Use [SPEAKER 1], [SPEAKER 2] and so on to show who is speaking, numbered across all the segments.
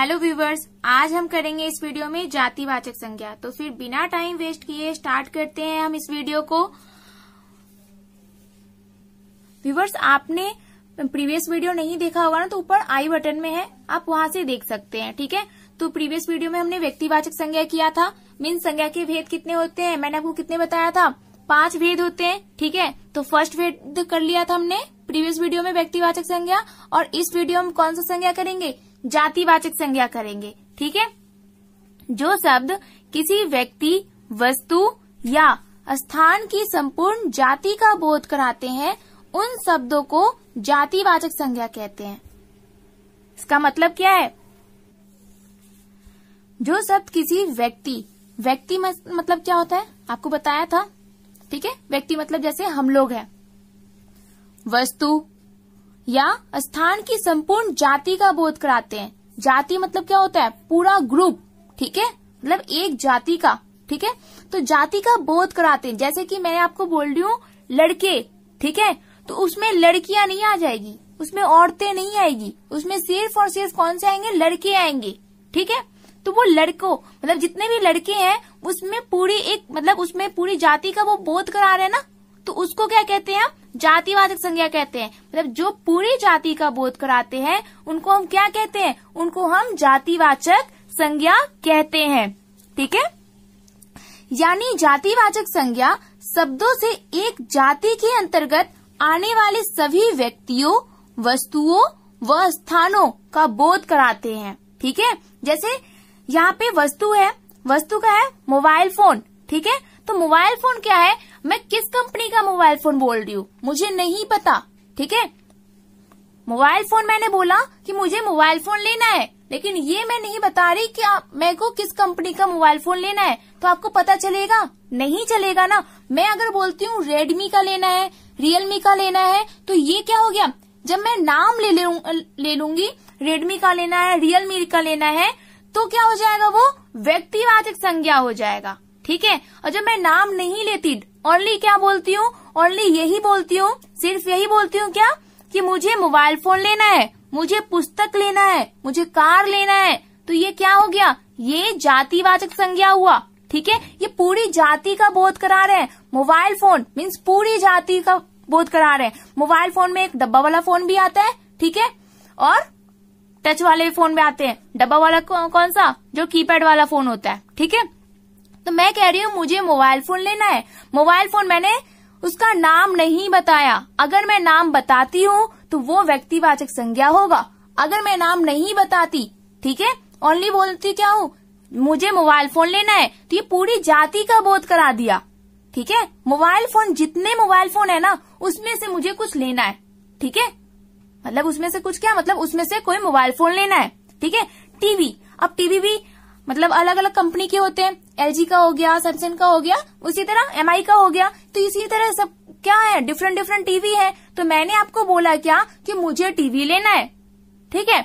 [SPEAKER 1] hello viewers आज हम करेंगे इस वीडियो में जातिवाचक संज्ञा तो फिर बिना टाइम वेस्ट किए स्टार्ट करते हैं हम इस वीडियो को व्यूवर्स आपने प्रीवियस वीडियो नहीं देखा होगा ना तो ऊपर आई बटन में है आप वहां से देख सकते हैं ठीक है तो प्रीवियस वीडियो में हमने व्यक्तिवाचक संज्ञा किया था मीन संज्ञा के भेद कितने होते हैं मैंने आपको कितने बताया था पांच भेद होते हैं ठीक है तो फर्स्ट भेद कर लिया था हमने प्रीवियस वीडियो में व्यक्तिवाचक संज्ञा और इस वीडियो में कौन सा संज्ञा करेंगे जातिवाचक संज्ञा करेंगे ठीक है जो शब्द किसी व्यक्ति वस्तु या स्थान की संपूर्ण जाति का बोध कराते हैं उन शब्दों को जातिवाचक संज्ञा कहते हैं इसका मतलब क्या है जो शब्द किसी व्यक्ति व्यक्ति मतलब क्या होता है आपको बताया था ठीक है व्यक्ति मतलब जैसे हम लोग हैं वस्तु या स्थान की संपूर्ण जाति का बोध कराते हैं जाति मतलब क्या होता है पूरा ग्रुप ठीक है मतलब एक जाति का ठीक है तो जाति का बोध कराते हैं जैसे कि मैं आपको बोल रही हूँ लड़के ठीक है तो उसमें लड़कियां नहीं आ जाएगी उसमें औरतें नहीं आएगी उसमें सिर्फ और सिर्फ कौन से आएंगे लड़के आएंगे ठीक है तो वो लड़कों मतलब जितने भी लड़के हैं उसमें पूरी एक मतलब उसमें पूरी जाति का वो बोध करा रहे हैं ना तो उसको क्या कहते हैं हम जातिवाचक संज्ञा कहते हैं मतलब जो पूरी जाति का बोध कराते हैं उनको हम क्या कहते हैं उनको हम जातिवाचक संज्ञा कहते हैं ठीक है यानी जातिवाचक संज्ञा शब्दों से एक जाति के अंतर्गत आने वाले सभी व्यक्तियों वस्तुओं व स्थानों का बोध कराते हैं ठीक है जैसे यहाँ पे वस्तु है वस्तु का है मोबाइल फोन ठीक है तो मोबाइल फोन क्या है मैं किस कंपनी का मोबाइल फोन बोल रही हूँ मुझे नहीं पता ठीक है मोबाइल फोन मैंने बोला कि मुझे मोबाइल फोन लेना है लेकिन ये मैं नहीं बता रही कि आप मेरे को किस कंपनी का मोबाइल फोन लेना है तो आपको पता चलेगा नहीं चलेगा ना मैं अगर बोलती हूँ रेडमी का लेना है रियलमी का लेना है तो ये क्या हो गया जब मैं नाम ले ले लूंगी रेडमी का लेना है रियलमी का लेना है तो क्या हो जाएगा वो व्यक्तिवाचक संज्ञा हो जाएगा ठीक है और जब मैं नाम नहीं लेती ओनली क्या बोलती हूँ ओनली यही बोलती हूँ सिर्फ यही बोलती हूँ क्या कि मुझे मोबाइल फोन लेना है मुझे पुस्तक लेना है मुझे कार लेना है तो ये क्या हो गया ये जातिवाचक संज्ञा हुआ ठीक है ये पूरी जाति का बोध करा रहे हैं मोबाइल फोन मीन्स पूरी जाति का बोध करा रहे हैं मोबाइल फोन में एक डब्बा वाला फोन भी आता है ठीक है और टच वाले फोन में आते हैं डब्बा वाला कौन सा जो कीपैड वाला फोन होता है ठीक है तो मैं कह रही हूँ मुझे मोबाइल फोन लेना है मोबाइल फोन मैंने उसका नाम नहीं बताया अगर मैं नाम बताती हूँ तो वो व्यक्तिवाचक संज्ञा होगा अगर मैं नाम नहीं बताती ठीक है ओनली बोलती क्या हूँ मुझे मोबाइल फोन लेना है तो ये पूरी जाति का बोध करा दिया ठीक है मोबाइल फोन जितने मोबाइल फोन है ना उसमें से मुझे कुछ लेना है ठीक है मतलब उसमें से कुछ क्या मतलब उसमें से कोई मोबाइल फोन लेना है ठीक है टीवी अब टीवी भी मतलब अलग अलग कंपनी के होते हैं एल का हो गया सैमसंग का हो गया उसी तरह एम का हो गया तो इसी तरह सब क्या है डिफरेंट डिफरेंट टीवी है तो मैंने आपको बोला क्या कि मुझे टीवी लेना है ठीक है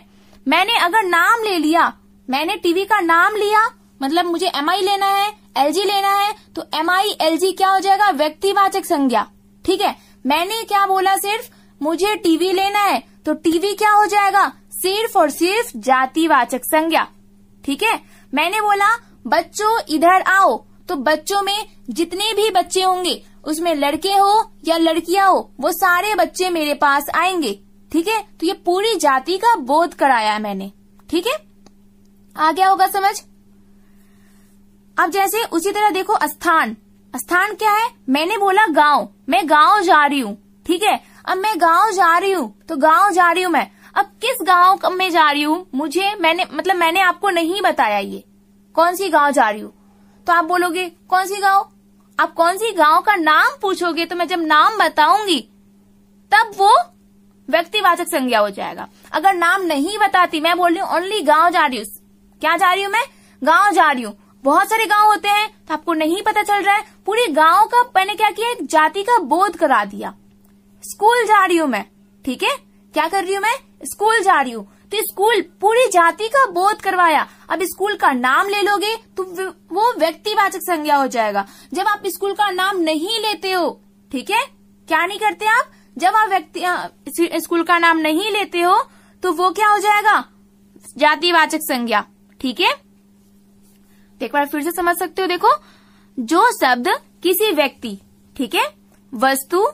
[SPEAKER 1] मैंने अगर नाम ले लिया मैंने टीवी का नाम लिया मतलब मुझे एम लेना है एल लेना है तो एमआई एलजी क्या हो जाएगा व्यक्तिवाचक संज्ञा ठीक है मैंने क्या बोला सिर्फ मुझे टीवी लेना है तो टीवी क्या हो जाएगा सिर्फ और सिर्फ जातिवाचक संज्ञा ठीक है मैंने बोला बच्चों इधर आओ तो बच्चों में जितने भी बच्चे होंगे उसमें लड़के हो या लड़कियां हो वो सारे बच्चे मेरे पास आएंगे ठीक है तो ये पूरी जाति का बोध कराया मैंने ठीक है आ गया होगा समझ अब जैसे उसी तरह देखो स्थान स्थान क्या है मैंने बोला गांव मैं गांव जा रही हूँ ठीक है अब मैं गांव जा रही हूँ तो गांव जा रही हूँ मैं अब किस गांव में जा रही हूँ मुझे मैंने मतलब मैंने आपको नहीं बताया ये कौन सी गांव जा रही हूँ तो आप बोलोगे कौन सी गांव आप कौन सी गांव का नाम पूछोगे तो मैं जब नाम बताऊंगी तब वो व्यक्तिवाचक संज्ञा हो जाएगा अगर नाम नहीं बताती मैं बोल रही हूँ ओनली गांव जा रही हूँ क्या जा रही हूँ मैं गांव जा रही हूँ बहुत सारे गांव होते हैं तो आपको नहीं पता चल रहा है पूरे गांव का मैंने क्या किया एक जाति का बोध करा दिया स्कूल जा रही हूँ मैं ठीक है क्या कर रही हूँ मैं स्कूल जा रही हूँ तो स्कूल पूरी जाति का बोध करवाया अब स्कूल का नाम ले लोगे तो वो व्यक्तिवाचक संज्ञा हो जाएगा जब आप स्कूल का नाम नहीं लेते हो ठीक है क्या नहीं करते आप जब आप व्यक्ति स्कूल का नाम नहीं लेते हो तो वो क्या हो जाएगा जातिवाचक संज्ञा ठीक है एक बार फिर से समझ सकते हो देखो जो शब्द किसी व्यक्ति ठीक है वस्तु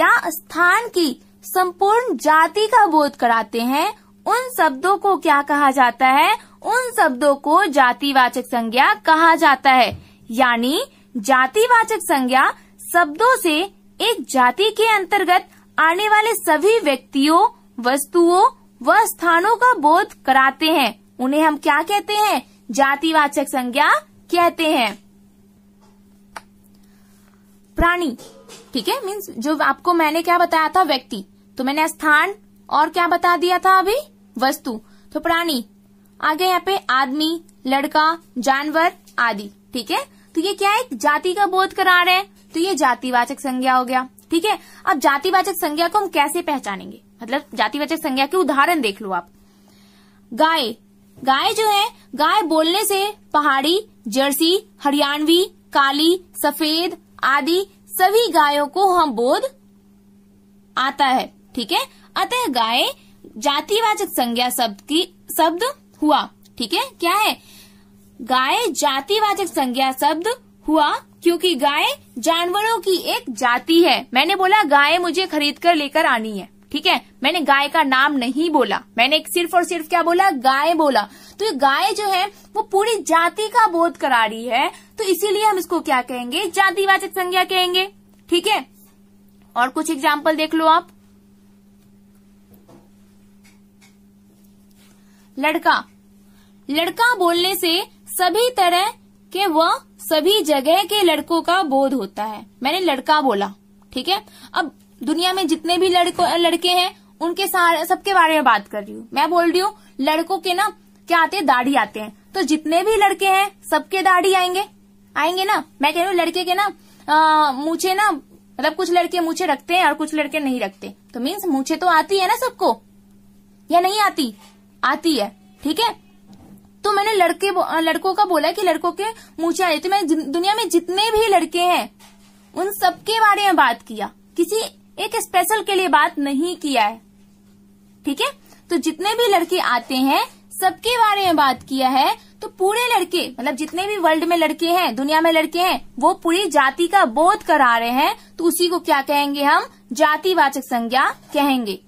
[SPEAKER 1] या स्थान की संपूर्ण जाति का बोध कराते हैं उन शब्दों को क्या कहा जाता है उन शब्दों को जातिवाचक संज्ञा कहा जाता है यानी जातिवाचक संज्ञा शब्दों से एक जाति के अंतर्गत आने वाले सभी व्यक्तियों वस्तुओं व स्थानों का बोध कराते हैं उन्हें हम क्या कहते हैं जातिवाचक संज्ञा कहते हैं प्राणी ठीक है मीन्स जो आपको मैंने क्या बताया था व्यक्ति तो मैंने स्थान और क्या बता दिया था अभी वस्तु तो प्राणी आगे यहाँ पे आदमी लड़का जानवर आदि ठीक है तो ये क्या है जाति का बोध करा रहे हैं तो ये जातिवाचक संज्ञा हो गया ठीक है अब जातिवाचक संज्ञा को हम कैसे पहचानेंगे मतलब जातिवाचक संज्ञा के उदाहरण देख लो आप गाय गाय जो है गाय बोलने से पहाड़ी जर्सी हरियाणवी काली सफेद आदि सभी गायों को हम बोध आता है ठीक है अतः गाय जातिवाचक संज्ञा शब्द की शब्द हुआ ठीक है क्या है गाय जातिवाचक संज्ञा शब्द हुआ क्योंकि गाय जानवरों की एक जाति है मैंने बोला गाय मुझे खरीद कर लेकर आनी है ठीक है मैंने गाय का नाम नहीं बोला मैंने सिर्फ और सिर्फ क्या बोला गाय बोला तो ये गाय जो है वो पूरी जाति का बोध करा रही है तो इसीलिए हम इसको क्या कहेंगे जातिवाचक संज्ञा कहेंगे ठीक है और कुछ एग्जाम्पल देख लो आप लड़का लड़का बोलने से सभी तरह के व सभी जगह के लड़कों का बोध होता है मैंने लड़का बोला ठीक है अब दुनिया में जितने भी लड़को लड़के हैं उनके सबके बारे में बात कर रही हूँ मैं बोल रही हूँ लड़कों के ना क्या आते दाढ़ी आते हैं तो जितने भी लड़के हैं सबके दाढ़ी आएंगे आएंगे ना मैं कह रही हूँ लड़के के ना मुझे ना मतलब कुछ लड़के मुझे रखते हैं और कुछ लड़के नहीं रखते तो मीन्स मुझे तो आती है ना सबको या नहीं आती आती है ठीक है तो मैंने लड़के लड़कों का बोला कि लड़कों के मूछे आ तो मैं दुनिया में जितने भी लड़के हैं उन सबके बारे में बात किया किसी एक स्पेशल के लिए बात नहीं किया है ठीक है तो जितने भी लड़के आते हैं सबके बारे में बात किया है तो पूरे लड़के मतलब जितने भी वर्ल्ड में लड़के हैं दुनिया में लड़के हैं वो पूरी जाति का बोध करा रहे हैं तो उसी को क्या कहेंगे हम जातिवाचक संज्ञा कहेंगे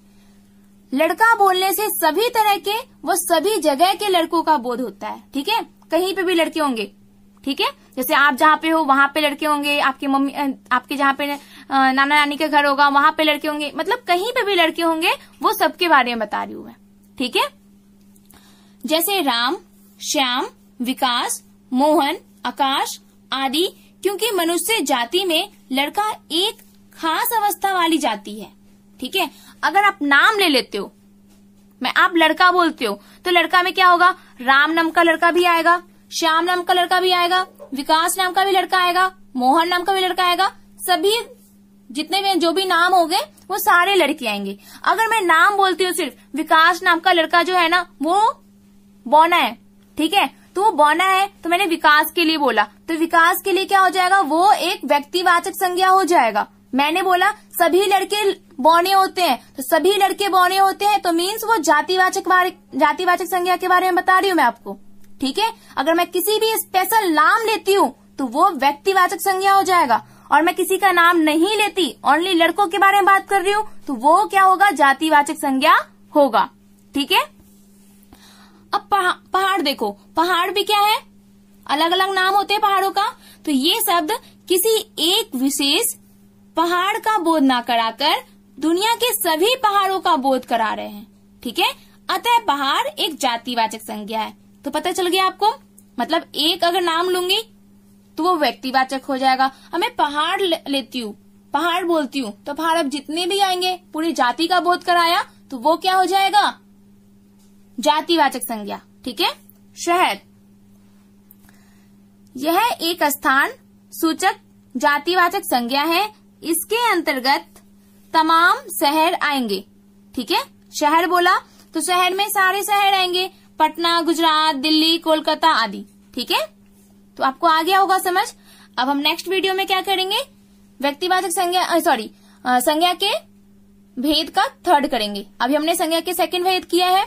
[SPEAKER 1] लड़का बोलने से सभी तरह के वो सभी जगह के लड़कों का बोध होता है ठीक है कहीं पे भी लड़के होंगे ठीक है जैसे आप जहाँ पे हो वहां पे लड़के होंगे आपकी मम्मी आपके जहाँ पे नाना नानी का घर होगा वहां पे लड़के होंगे मतलब कहीं पे भी लड़के होंगे वो सबके बारे में बता रही हूं मैं ठीक है जैसे राम श्याम विकास मोहन आकाश आदि क्योंकि मनुष्य जाति में लड़का एक खास अवस्था वाली जाति है ठीक है अगर आप नाम ले लेते हो मैं आप लड़का बोलते हो तो लड़का में क्या होगा राम नाम का लड़का भी आएगा श्याम नाम का लड़का भी आएगा विकास नाम का भी लड़का आएगा मोहन नाम का भी लड़का आएगा सभी जितने भी जो भी नाम हो वो सारे लड़के आएंगे अगर मैं नाम बोलती हूँ सिर्फ विकास नाम का लड़का जो है ना वो बौना है ठीक है तो वो बौना है तो मैंने विकास के लिए बोला तो विकास के लिए क्या हो जाएगा वो एक व्यक्तिवाचक संज्ञा हो जाएगा मैंने बोला सभी लड़के बौने होते हैं तो सभी लड़के बौने होते हैं तो मीन्स वो जातिवाचक जातिवाचक संज्ञा के बारे में बता रही हूँ मैं आपको ठीक है अगर मैं किसी भी स्पेशल नाम लेती हूँ तो वो व्यक्तिवाचक संज्ञा हो जाएगा और मैं किसी का नाम नहीं लेती ओनली लड़कों के बारे में बात कर रही हूँ तो वो क्या होगा जातिवाचक संज्ञा होगा ठीक है अब पहा, पहाड़ देखो पहाड़ भी क्या है अलग अलग नाम होते हैं पहाड़ों का तो ये शब्द किसी एक विशेष पहाड़ का बोध ना कराकर दुनिया के सभी पहाड़ों का बोध करा रहे हैं ठीक है अतः पहाड़ एक जातिवाचक संज्ञा है तो पता चल गया आपको मतलब एक अगर नाम लूंगी तो वो व्यक्तिवाचक हो जाएगा अब मैं पहाड़ लेती हूँ पहाड़ बोलती हूँ तो पहाड़ अब जितने भी आएंगे पूरी जाति का बोध कराया तो वो क्या हो जाएगा जातिवाचक संज्ञा ठीक है शहर यह एक स्थान सूचक जातिवाचक संज्ञा है इसके अंतर्गत तमाम शहर आएंगे ठीक है शहर बोला तो शहर में सारे शहर आएंगे पटना गुजरात दिल्ली कोलकाता आदि ठीक है तो आपको आ गया होगा समझ अब हम नेक्स्ट वीडियो में क्या करेंगे व्यक्तिवाचक संज्ञा सॉरी संज्ञा के भेद का थर्ड करेंगे अभी हमने संज्ञा के सेकंड भेद किया है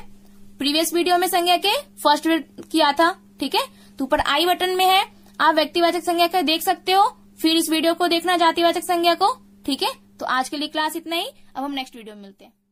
[SPEAKER 1] प्रीवियस वीडियो में संज्ञा के फर्स्ट भेद किया था ठीक है तो ऊपर आई बटन में है आप व्यक्तिवाचक संज्ञा का देख सकते हो फिर इस वीडियो को देखना जातिवाचक संज्ञा को ठीक है तो आज के लिए क्लास इतना ही अब हम नेक्स्ट वीडियो में मिलते हैं